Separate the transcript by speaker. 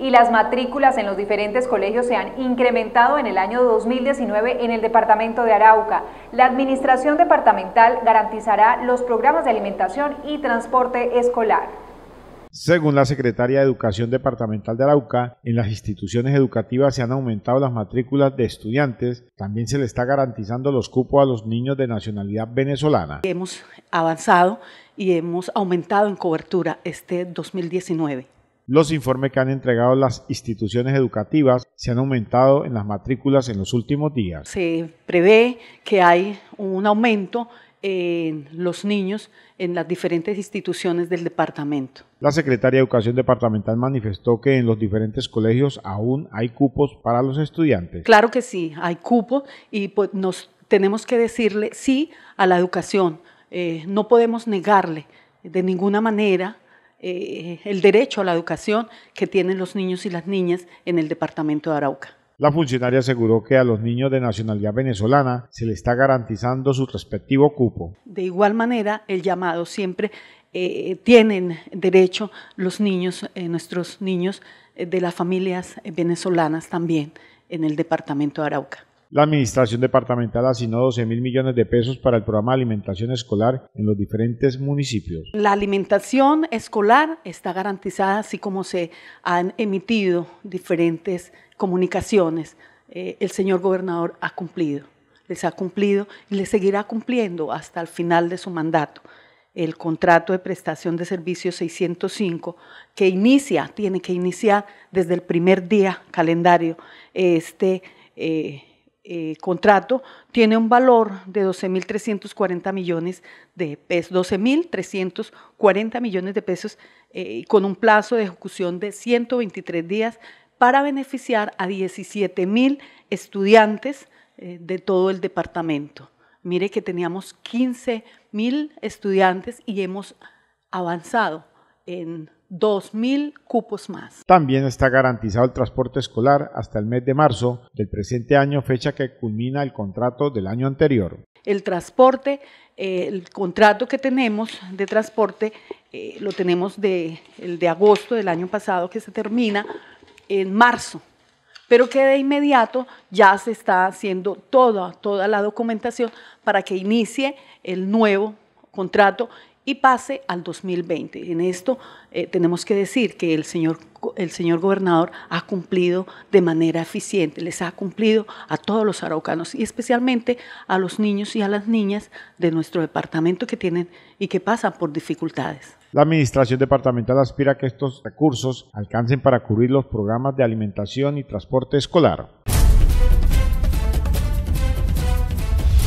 Speaker 1: y las matrículas en los diferentes colegios se han incrementado en el año 2019 en el departamento de Arauca. La administración departamental garantizará los programas de alimentación y transporte escolar.
Speaker 2: Según la secretaria de Educación Departamental de Arauca, en las instituciones educativas se han aumentado las matrículas de estudiantes, también se le está garantizando los cupos a los niños de nacionalidad venezolana.
Speaker 1: Hemos avanzado y hemos aumentado en cobertura este 2019.
Speaker 2: Los informes que han entregado las instituciones educativas se han aumentado en las matrículas en los últimos días.
Speaker 1: Se prevé que hay un aumento en los niños en las diferentes instituciones del departamento.
Speaker 2: La secretaria de Educación Departamental manifestó que en los diferentes colegios aún hay cupos para los estudiantes.
Speaker 1: Claro que sí, hay cupos y pues, nos tenemos que decirle sí a la educación. Eh, no podemos negarle de ninguna manera eh, el derecho a la educación que tienen los niños y las niñas en el departamento de Arauca.
Speaker 2: La funcionaria aseguró que a los niños de nacionalidad venezolana se le está garantizando su respectivo cupo.
Speaker 1: De igual manera, el llamado siempre eh, tienen derecho los niños, eh, nuestros niños de las familias venezolanas también en el departamento de Arauca.
Speaker 2: La Administración Departamental asignó 12 mil millones de pesos para el programa de alimentación escolar en los diferentes municipios.
Speaker 1: La alimentación escolar está garantizada, así como se han emitido diferentes comunicaciones. Eh, el señor gobernador ha cumplido, les ha cumplido y les seguirá cumpliendo hasta el final de su mandato el contrato de prestación de servicios 605 que inicia, tiene que iniciar desde el primer día calendario este eh, eh, contrato tiene un valor de 12.340 millones de pesos, 12.340 millones de pesos eh, con un plazo de ejecución de 123 días para beneficiar a 17.000 estudiantes eh, de todo el departamento. Mire que teníamos 15.000 estudiantes y hemos avanzado en 2.000 cupos más.
Speaker 2: También está garantizado el transporte escolar hasta el mes de marzo del presente año, fecha que culmina el contrato del año anterior.
Speaker 1: El transporte, eh, el contrato que tenemos de transporte, eh, lo tenemos de, el de agosto del año pasado que se termina en marzo pero que de inmediato ya se está haciendo toda, toda la documentación para que inicie el nuevo contrato y pase al 2020. En esto eh, tenemos que decir que el señor, el señor gobernador ha cumplido de manera eficiente, les ha cumplido a todos los araucanos y especialmente a los niños y a las niñas de nuestro departamento que tienen y que pasan por dificultades.
Speaker 2: La Administración Departamental aspira a que estos recursos alcancen para cubrir los programas de alimentación y transporte escolar,